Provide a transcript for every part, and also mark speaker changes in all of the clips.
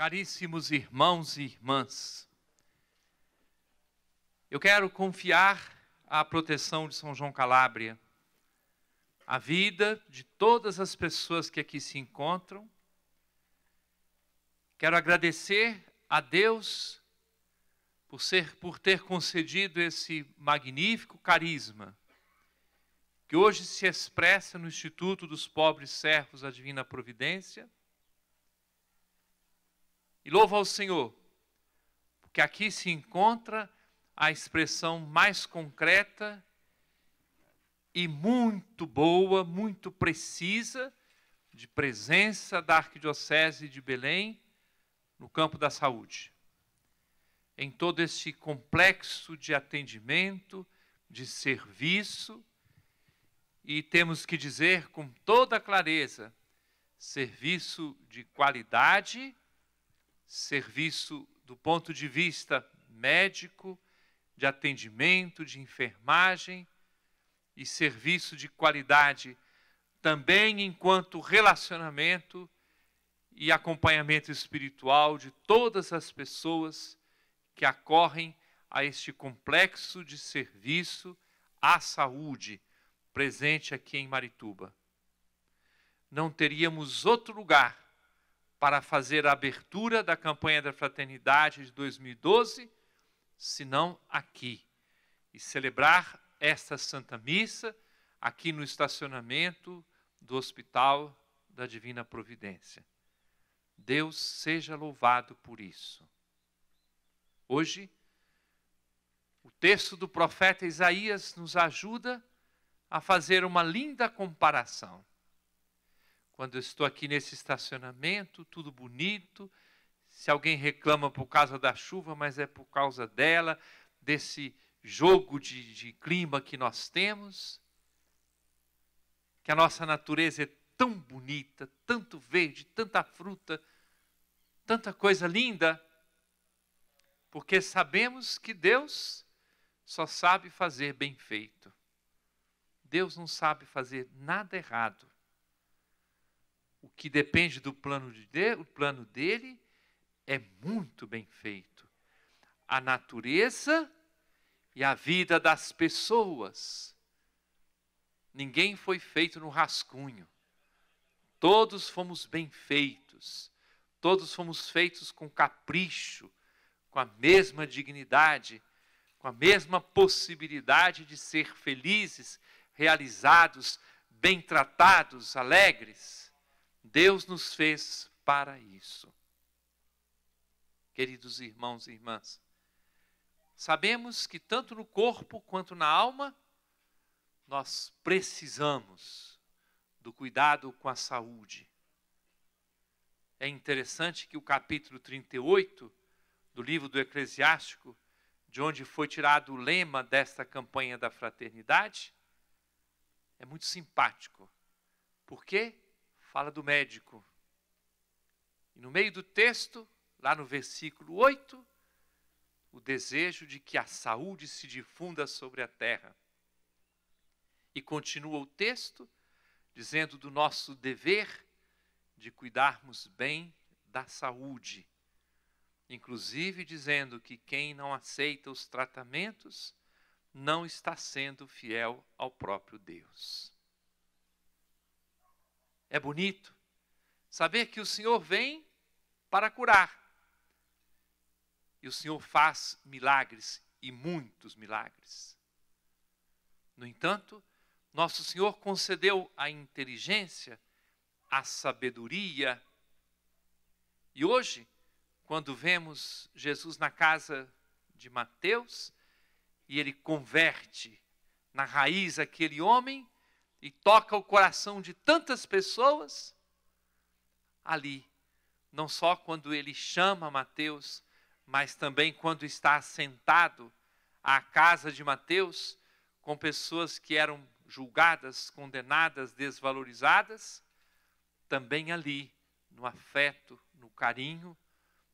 Speaker 1: Caríssimos irmãos e irmãs, eu quero confiar à proteção de São João Calabria a vida de todas as pessoas que aqui se encontram. Quero agradecer a Deus por, ser, por ter concedido esse magnífico carisma que hoje se expressa no Instituto dos Pobres Servos da Divina Providência e louva ao Senhor, porque aqui se encontra a expressão mais concreta e muito boa, muito precisa, de presença da Arquidiocese de Belém no campo da saúde. Em todo esse complexo de atendimento, de serviço, e temos que dizer com toda clareza: serviço de qualidade serviço do ponto de vista médico, de atendimento, de enfermagem e serviço de qualidade também enquanto relacionamento e acompanhamento espiritual de todas as pessoas que acorrem a este complexo de serviço à saúde presente aqui em Marituba. Não teríamos outro lugar para fazer a abertura da campanha da fraternidade de 2012, senão aqui. E celebrar esta Santa Missa aqui no estacionamento do Hospital da Divina Providência. Deus seja louvado por isso. Hoje, o texto do profeta Isaías nos ajuda a fazer uma linda comparação quando eu estou aqui nesse estacionamento, tudo bonito, se alguém reclama por causa da chuva, mas é por causa dela, desse jogo de, de clima que nós temos, que a nossa natureza é tão bonita, tanto verde, tanta fruta, tanta coisa linda, porque sabemos que Deus só sabe fazer bem feito. Deus não sabe fazer nada errado que depende do plano, de, o plano dele, é muito bem feito. A natureza e a vida das pessoas. Ninguém foi feito no rascunho. Todos fomos bem feitos. Todos fomos feitos com capricho, com a mesma dignidade, com a mesma possibilidade de ser felizes, realizados, bem tratados, alegres. Deus nos fez para isso. Queridos irmãos e irmãs, sabemos que tanto no corpo quanto na alma, nós precisamos do cuidado com a saúde. É interessante que o capítulo 38 do livro do Eclesiástico, de onde foi tirado o lema desta campanha da fraternidade, é muito simpático. Por quê? fala do médico. E no meio do texto, lá no versículo 8, o desejo de que a saúde se difunda sobre a terra. E continua o texto dizendo do nosso dever de cuidarmos bem da saúde, inclusive dizendo que quem não aceita os tratamentos não está sendo fiel ao próprio Deus é bonito. Saber que o Senhor vem para curar. E o Senhor faz milagres e muitos milagres. No entanto, nosso Senhor concedeu a inteligência, a sabedoria. E hoje, quando vemos Jesus na casa de Mateus e ele converte na raiz aquele homem, e toca o coração de tantas pessoas, ali, não só quando ele chama Mateus, mas também quando está sentado à casa de Mateus, com pessoas que eram julgadas, condenadas, desvalorizadas, também ali, no afeto, no carinho,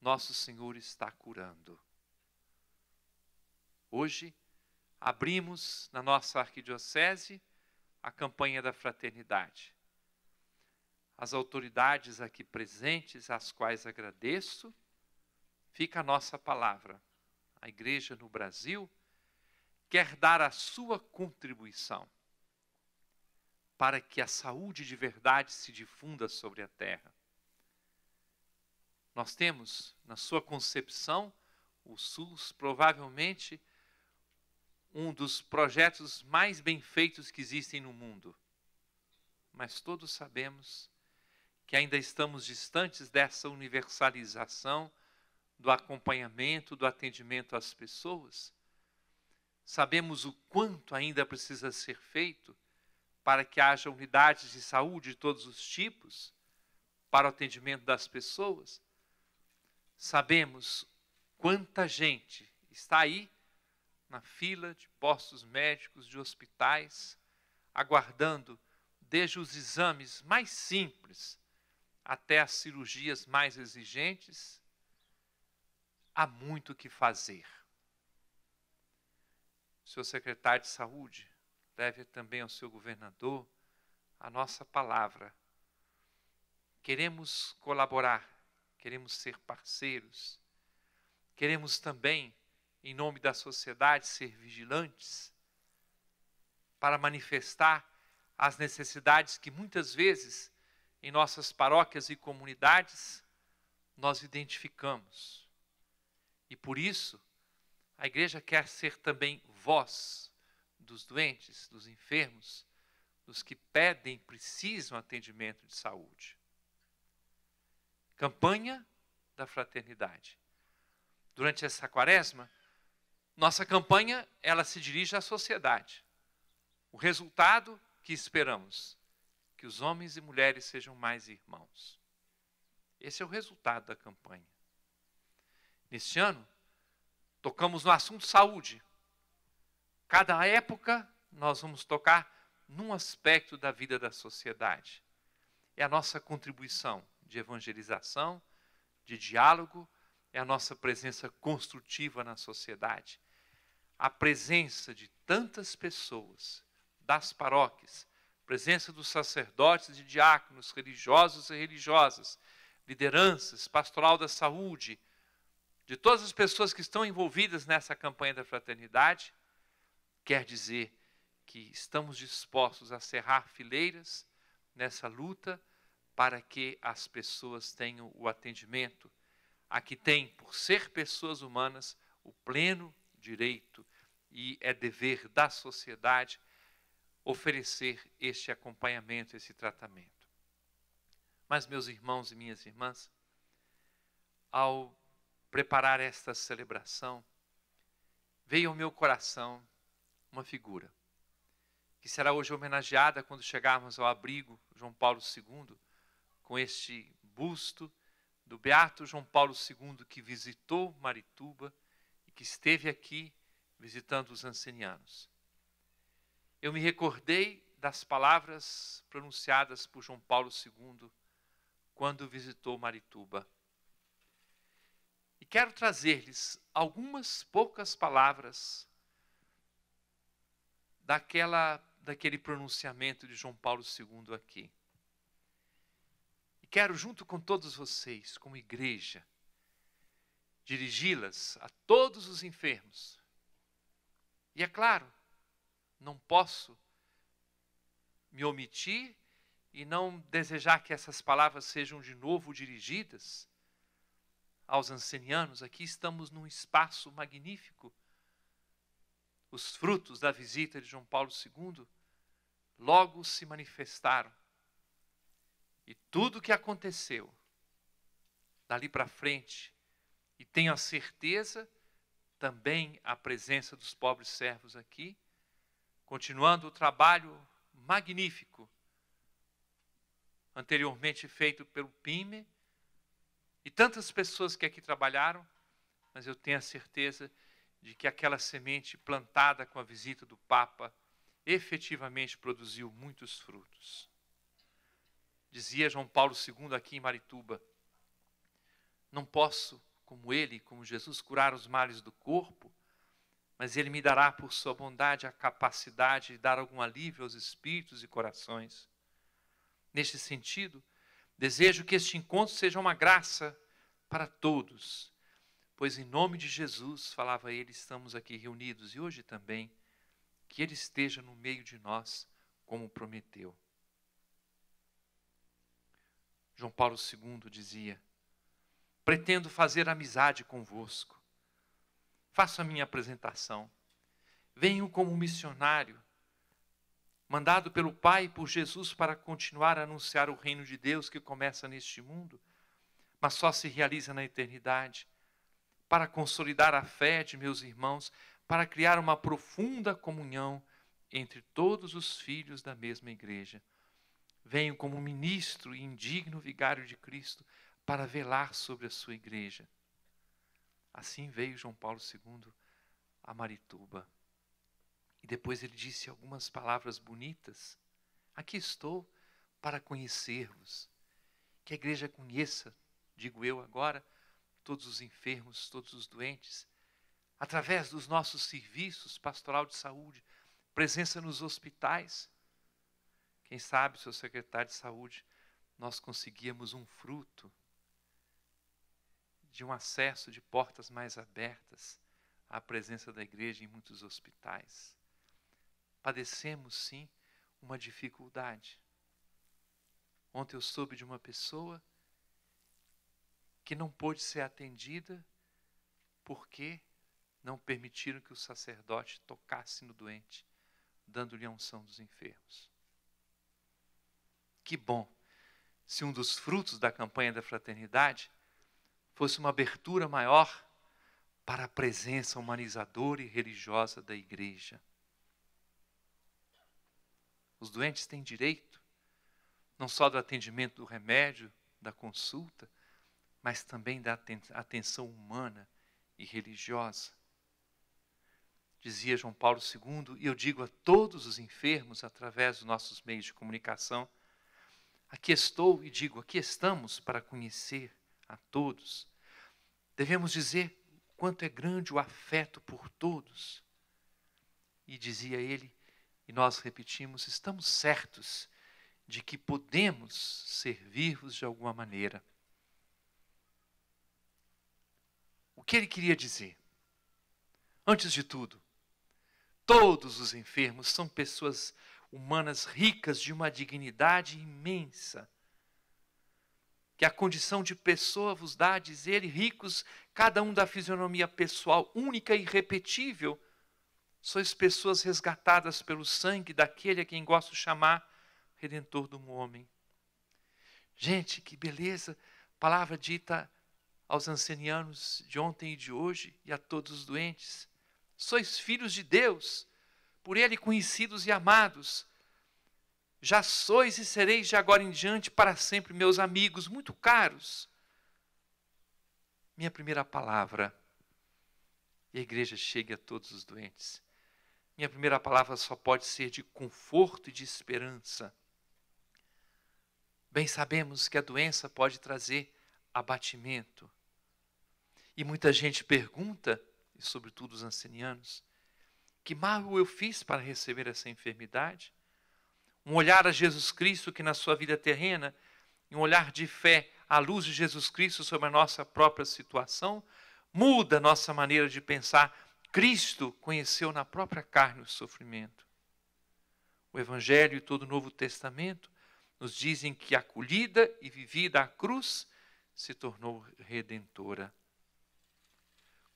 Speaker 1: nosso Senhor está curando. Hoje, abrimos na nossa arquidiocese a campanha da fraternidade. As autoridades aqui presentes, às quais agradeço, fica a nossa palavra. A igreja no Brasil quer dar a sua contribuição para que a saúde de verdade se difunda sobre a terra. Nós temos, na sua concepção, o SUS provavelmente um dos projetos mais bem feitos que existem no mundo. Mas todos sabemos que ainda estamos distantes dessa universalização do acompanhamento, do atendimento às pessoas. Sabemos o quanto ainda precisa ser feito para que haja unidades de saúde de todos os tipos para o atendimento das pessoas. Sabemos quanta gente está aí na fila de postos médicos, de hospitais, aguardando desde os exames mais simples até as cirurgias mais exigentes, há muito o que fazer. seu secretário de saúde deve também ao seu governador a nossa palavra. Queremos colaborar, queremos ser parceiros, queremos também em nome da sociedade, ser vigilantes para manifestar as necessidades que muitas vezes em nossas paróquias e comunidades nós identificamos. E por isso, a igreja quer ser também voz dos doentes, dos enfermos, dos que pedem, precisam atendimento de saúde. Campanha da fraternidade. Durante essa quaresma, nossa campanha, ela se dirige à sociedade. O resultado que esperamos, que os homens e mulheres sejam mais irmãos. Esse é o resultado da campanha. Neste ano, tocamos no assunto saúde. Cada época nós vamos tocar num aspecto da vida da sociedade. É a nossa contribuição de evangelização, de diálogo, é a nossa presença construtiva na sociedade a presença de tantas pessoas das paróquias, presença dos sacerdotes e diáconos, religiosos e religiosas, lideranças, pastoral da saúde, de todas as pessoas que estão envolvidas nessa campanha da fraternidade, quer dizer que estamos dispostos a cerrar fileiras nessa luta para que as pessoas tenham o atendimento a que têm, por ser pessoas humanas, o pleno direito e é dever da sociedade oferecer este acompanhamento, esse tratamento. Mas, meus irmãos e minhas irmãs, ao preparar esta celebração, veio ao meu coração uma figura que será hoje homenageada quando chegarmos ao abrigo João Paulo II, com este busto do beato João Paulo II que visitou Marituba e que esteve aqui visitando os ancianos. Eu me recordei das palavras pronunciadas por João Paulo II quando visitou Marituba. E quero trazer-lhes algumas poucas palavras daquela daquele pronunciamento de João Paulo II aqui. E quero junto com todos vocês, como igreja, dirigi-las a todos os enfermos. E é claro, não posso me omitir e não desejar que essas palavras sejam de novo dirigidas aos ancenianos. Aqui estamos num espaço magnífico. Os frutos da visita de João Paulo II logo se manifestaram. E tudo o que aconteceu dali para frente e tenho a certeza também a presença dos pobres servos aqui, continuando o trabalho magnífico anteriormente feito pelo PIME e tantas pessoas que aqui trabalharam, mas eu tenho a certeza de que aquela semente plantada com a visita do Papa efetivamente produziu muitos frutos. Dizia João Paulo II aqui em Marituba: Não posso como ele, como Jesus, curar os males do corpo, mas ele me dará por sua bondade a capacidade de dar algum alívio aos espíritos e corações. Neste sentido, desejo que este encontro seja uma graça para todos, pois em nome de Jesus, falava ele, estamos aqui reunidos e hoje também, que ele esteja no meio de nós, como prometeu. João Paulo II dizia: Pretendo fazer amizade convosco. Faço a minha apresentação. Venho como missionário, mandado pelo Pai e por Jesus para continuar a anunciar o reino de Deus que começa neste mundo, mas só se realiza na eternidade, para consolidar a fé de meus irmãos, para criar uma profunda comunhão entre todos os filhos da mesma igreja. Venho como ministro e indigno vigário de Cristo para velar sobre a sua igreja. Assim veio João Paulo II a Marituba. E depois ele disse algumas palavras bonitas. Aqui estou para conhecer-vos. Que a igreja conheça, digo eu agora, todos os enfermos, todos os doentes, através dos nossos serviços pastoral de saúde, presença nos hospitais. Quem sabe, seu secretário de saúde, nós conseguíamos um fruto de um acesso de portas mais abertas à presença da igreja em muitos hospitais. Padecemos, sim, uma dificuldade. Ontem eu soube de uma pessoa que não pôde ser atendida porque não permitiram que o sacerdote tocasse no doente, dando-lhe a unção dos enfermos. Que bom se um dos frutos da campanha da fraternidade fosse uma abertura maior para a presença humanizadora e religiosa da igreja. Os doentes têm direito, não só do atendimento do remédio, da consulta, mas também da atenção humana e religiosa. Dizia João Paulo II, e eu digo a todos os enfermos através dos nossos meios de comunicação: aqui estou e digo, aqui estamos para conhecer a todos Devemos dizer quanto é grande o afeto por todos. E dizia ele, e nós repetimos: estamos certos de que podemos servir-vos de alguma maneira. O que ele queria dizer? Antes de tudo, todos os enfermos são pessoas humanas ricas de uma dignidade imensa que a condição de pessoa vos dá, diz ele, ricos, cada um da fisionomia pessoal única e repetível, sois pessoas resgatadas pelo sangue daquele a quem gosto chamar Redentor do homem. Gente, que beleza! Palavra dita aos ancianianos de ontem e de hoje e a todos os doentes. Sois filhos de Deus, por Ele conhecidos e amados já sois e sereis de agora em diante para sempre meus amigos muito caros. Minha primeira palavra, e a igreja chegue a todos os doentes. Minha primeira palavra só pode ser de conforto e de esperança. Bem sabemos que a doença pode trazer abatimento. E muita gente pergunta, e sobretudo os ancianos, que mal eu fiz para receber essa enfermidade? um olhar a Jesus Cristo que na sua vida terrena, um olhar de fé à luz de Jesus Cristo sobre a nossa própria situação, muda a nossa maneira de pensar. Cristo conheceu na própria carne o sofrimento. O Evangelho e todo o Novo Testamento nos dizem que acolhida e vivida a cruz se tornou redentora.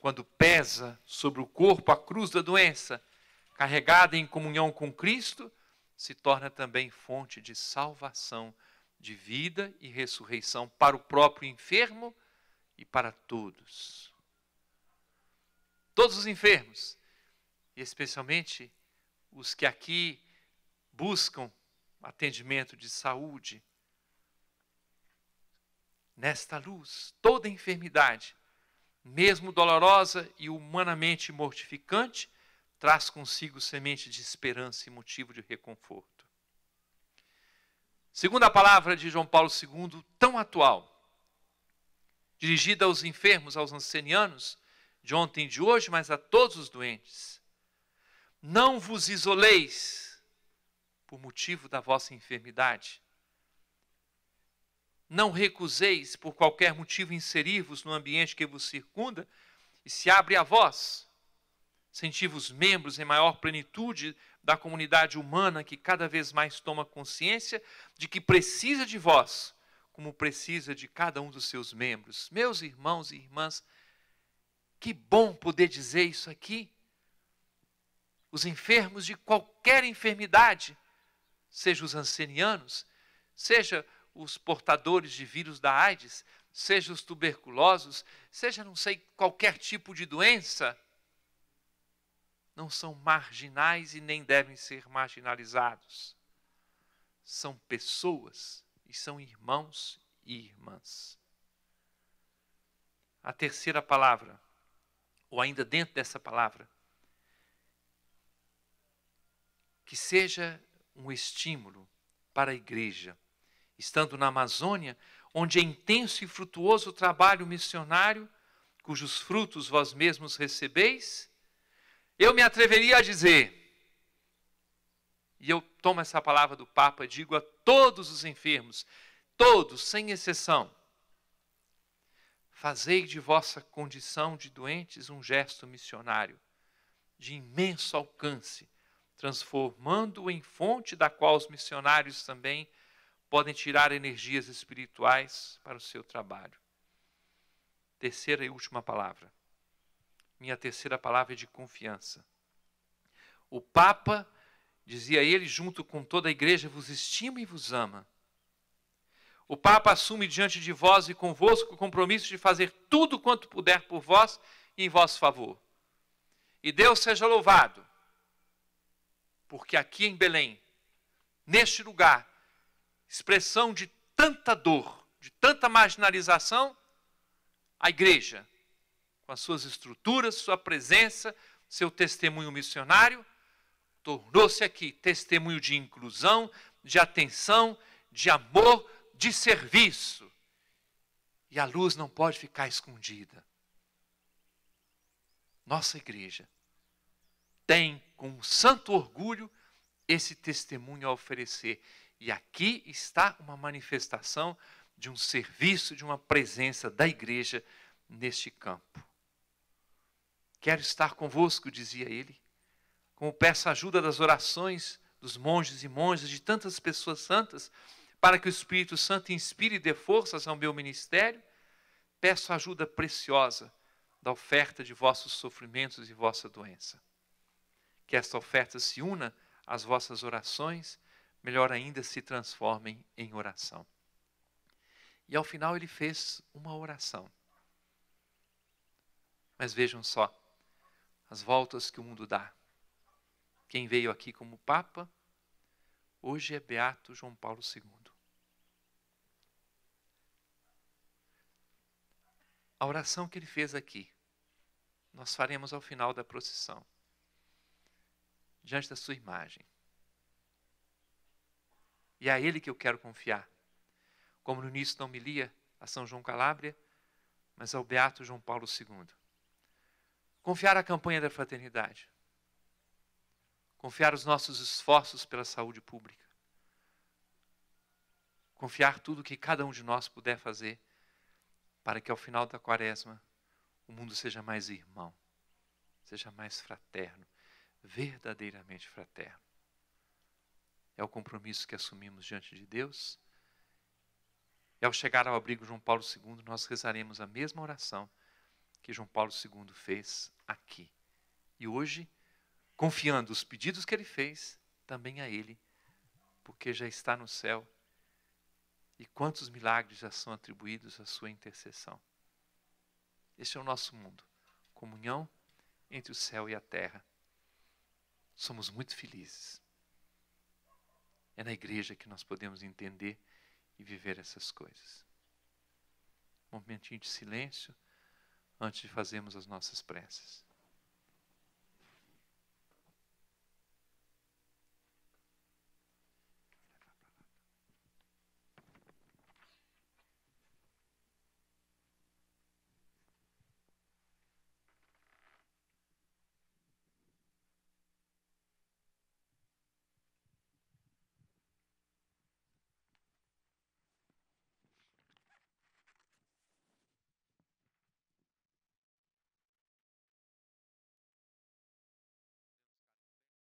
Speaker 1: Quando pesa sobre o corpo a cruz da doença, carregada em comunhão com Cristo, se torna também fonte de salvação, de vida e ressurreição para o próprio enfermo e para todos. Todos os enfermos, e especialmente os que aqui buscam atendimento de saúde. Nesta luz, toda enfermidade, mesmo dolorosa e humanamente mortificante, traz consigo semente de esperança e motivo de reconforto. Segunda palavra de João Paulo II, tão atual, dirigida aos enfermos, aos ancianianos, de ontem e de hoje, mas a todos os doentes. Não vos isoleis por motivo da vossa enfermidade. Não recuseis por qualquer motivo inserir-vos no ambiente que vos circunda e se abre a vós incentiva os membros em maior plenitude da comunidade humana que cada vez mais toma consciência de que precisa de vós, como precisa de cada um dos seus membros. Meus irmãos e irmãs, que bom poder dizer isso aqui. Os enfermos de qualquer enfermidade, seja os ancenianos, seja os portadores de vírus da AIDS, seja os tuberculosos, seja não sei qualquer tipo de doença, não são marginais e nem devem ser marginalizados. São pessoas e são irmãos e irmãs. A terceira palavra, ou ainda dentro dessa palavra, que seja um estímulo para a igreja. Estando na Amazônia, onde é intenso e frutuoso o trabalho missionário, cujos frutos vós mesmos recebeis, eu me atreveria a dizer, e eu tomo essa palavra do Papa, digo a todos os enfermos, todos, sem exceção, fazei de vossa condição de doentes um gesto missionário de imenso alcance, transformando-o em fonte da qual os missionários também podem tirar energias espirituais para o seu trabalho. Terceira e última palavra minha terceira palavra é de confiança. O Papa, dizia ele, junto com toda a igreja, vos estima e vos ama. O Papa assume diante de vós e convosco o compromisso de fazer tudo quanto puder por vós e em vosso favor. E Deus seja louvado, porque aqui em Belém, neste lugar, expressão de tanta dor, de tanta marginalização, a igreja com as suas estruturas, sua presença, seu testemunho missionário, tornou-se aqui testemunho de inclusão, de atenção, de amor, de serviço. E a luz não pode ficar escondida. Nossa igreja tem com um santo orgulho esse testemunho a oferecer. E aqui está uma manifestação de um serviço, de uma presença da igreja neste campo. Quero estar convosco, dizia ele. Como peço a ajuda das orações dos monges e monjas, de tantas pessoas santas, para que o Espírito Santo inspire e dê forças ao meu ministério, peço a ajuda preciosa da oferta de vossos sofrimentos e vossa doença. Que esta oferta se una às vossas orações, melhor ainda se transformem em oração. E ao final ele fez uma oração. Mas vejam só, as voltas que o mundo dá. Quem veio aqui como Papa, hoje é Beato João Paulo II. A oração que ele fez aqui, nós faremos ao final da procissão, diante da sua imagem. E é a ele que eu quero confiar. Como no início da homilia a São João Calábria, mas ao Beato João Paulo II. Confiar a campanha da fraternidade. Confiar os nossos esforços pela saúde pública. Confiar tudo o que cada um de nós puder fazer para que ao final da quaresma o mundo seja mais irmão, seja mais fraterno, verdadeiramente fraterno. É o compromisso que assumimos diante de Deus. E ao chegar ao abrigo de João Paulo II, nós rezaremos a mesma oração que João Paulo II fez aqui. E hoje, confiando os pedidos que ele fez também a ele, porque já está no céu. E quantos milagres já são atribuídos à sua intercessão. Este é o nosso mundo, comunhão entre o céu e a terra. Somos muito felizes. É na igreja que nós podemos entender e viver essas coisas. Um momentinho de silêncio antes de fazermos as nossas preces.